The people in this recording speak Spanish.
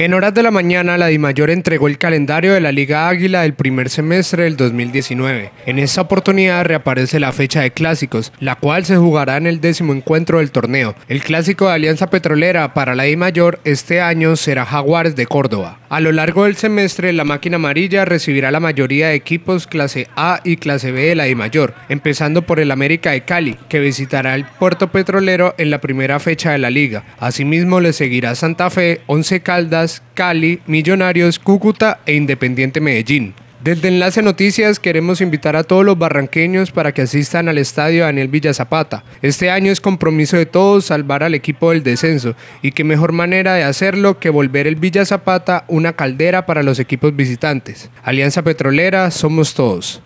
En horas de la mañana, la Mayor entregó el calendario de la Liga Águila del primer semestre del 2019. En esta oportunidad reaparece la fecha de clásicos, la cual se jugará en el décimo encuentro del torneo. El clásico de Alianza Petrolera para la Mayor este año será Jaguares de Córdoba. A lo largo del semestre, la máquina amarilla recibirá la mayoría de equipos clase A y clase B de la I e mayor, empezando por el América de Cali, que visitará el puerto petrolero en la primera fecha de la liga. Asimismo, le seguirá Santa Fe, Once Caldas, Cali, Millonarios, Cúcuta e Independiente Medellín. Desde Enlace Noticias queremos invitar a todos los barranqueños para que asistan al estadio Daniel Villa Zapata. Este año es compromiso de todos salvar al equipo del descenso y qué mejor manera de hacerlo que volver el Villa Zapata una caldera para los equipos visitantes. Alianza Petrolera, somos todos.